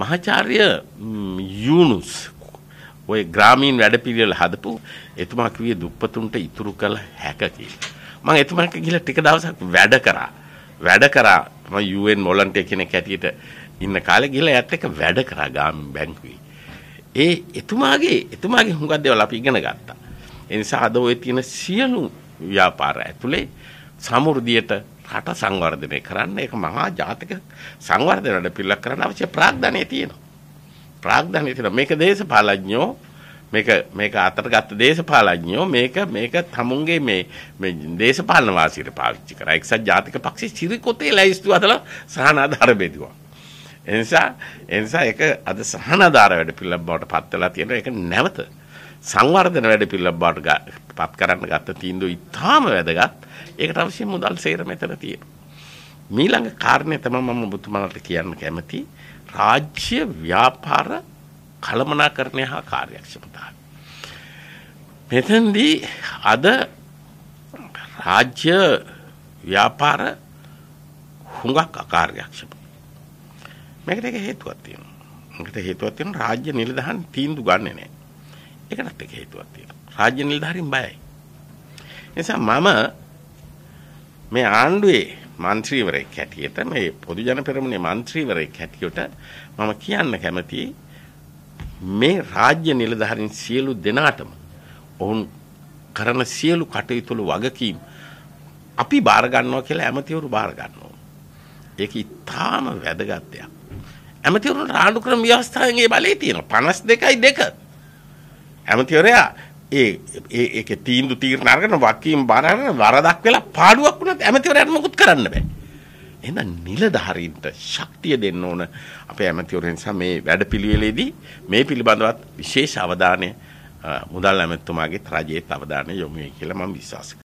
මහාචාර්ය යූනුස් ඔය ග්‍රාමීන් වැඩපිළිවෙල හදපු එතුමා කිව්වේ දුප්පතුන්ට ඉතුරු කළ හැක කියලා. මම එතුමාට ගිහලා ටික දවසක් වැඩ කරා. වැඩ කරා මම UN volunteer කෙනෙක් හැටියට ඉන්න කාලේ ගිහලා එයාත් එක්ක වැඩ කරා ග්‍රාමීන් බැංකුවේ. ඒ එතුමාගේ එතුමාගේ හුඟක් දේවල් අපි ඉගෙන ගත්තා. ඒ නිසා අද ওই තියෙන සියලු ව්‍යාපාර ඇතුලේ සමෘද්ධියට රට සංවර්ධනය කරන්න ඒක මහා ජාතික සංවර්ධනයට පිළිලක් කරන්න අවශ්‍ය ප්‍රාග්ධනය තියෙනවා. ප්‍රාග්ධනය තියෙනවා. මේක දේශපාලඥයෝ මේක මේක අතරගත් දේශපාලඥයෝ මේක මේක තමුන්ගේ මේ මේ දේශපාලන වාසියට පාවිච්චි කරා. එක්සත් ජාතික පක්ෂයේ සිරිකොතේ ලැයිස්තු අතලා සහනාධාර බෙදුවා. එනිසා එනිසා ඒක අද සහනාධාර වැඩ පිළිලක් බවට පත් වෙලා තියෙනවා. ඒක නැවත සංවර්ධන වැඩ පිළිබඳ පත් කරන්න ගත්ත තීන්දුව ඉතාම වැදගත්. ඒකට අවශ්‍ය මුදල් සේරම මෙතන තියෙනවා. මීළඟ කාරණය තමයි මම ඔබතුමාලට කියන්න කැමති රාජ්‍ය ව්‍යාපාර කළමනාකරණය හා කාර්යක්ෂමතාව. මෙතෙන්දී අද රාජ්‍ය ව්‍යාපාර හුඟක් අකාර්යක්ෂම. මේකට එක හේතුවක් තියෙනවා. මේකට හේතුවක් තියෙනවා රාජ්‍ය නිලධාන් තීන්දුව ගන්නෙ නැහැ. ඒකටත් එක හේතුවක් තියෙනවා. රාජ්‍ය නිලධාරීන් බයයි. නිසා මම මේ ආණ්ඩුවේ മന്ത്രിවරයෙක් හැටියට මේ පොදු ජන පෙරමුණේ മന്ത്രിවරයෙක් හැටියට මම කියන්න කැමතියි මේ රාජ්‍ය නිලධාරීන් සියලු දෙනාටම ඔවුන් කරන සියලු කටයුතු වල වගකීම් අපි බාර ගන්නවා කියලා ඇමතිවරු බාර ගන්නවා. ඒක ඉතාම වැදගත් දෙයක්. ඇමතිවරුන්ට ආණ්ඩු ක්‍රම ව්‍යවස්ථාවෙන් ඒ බලය තියෙනවා 52යි 2. ඇමතිවරයා ඒ ඒකේ තීන්දුව තීරණ අරගෙන වකීම් බාරගෙන වරදක් වෙලා පාඩුවක් වුණත් ඇමතිවරයාට මොකුත් කරන්න බෑ. එහෙනම් නිලධාරීන්ට ශක්තිය දෙන්න ඕන අපේ ඇමතිවරයා නිසා මේ වැඩපිළිවෙලේදී මේ පිළිබඳවත් විශේෂ අවධානය මුදල් ඇමතිතුමාගේ රජයේ අවධානය යොමු වෙයි කියලා මම විශ්වාස කරනවා.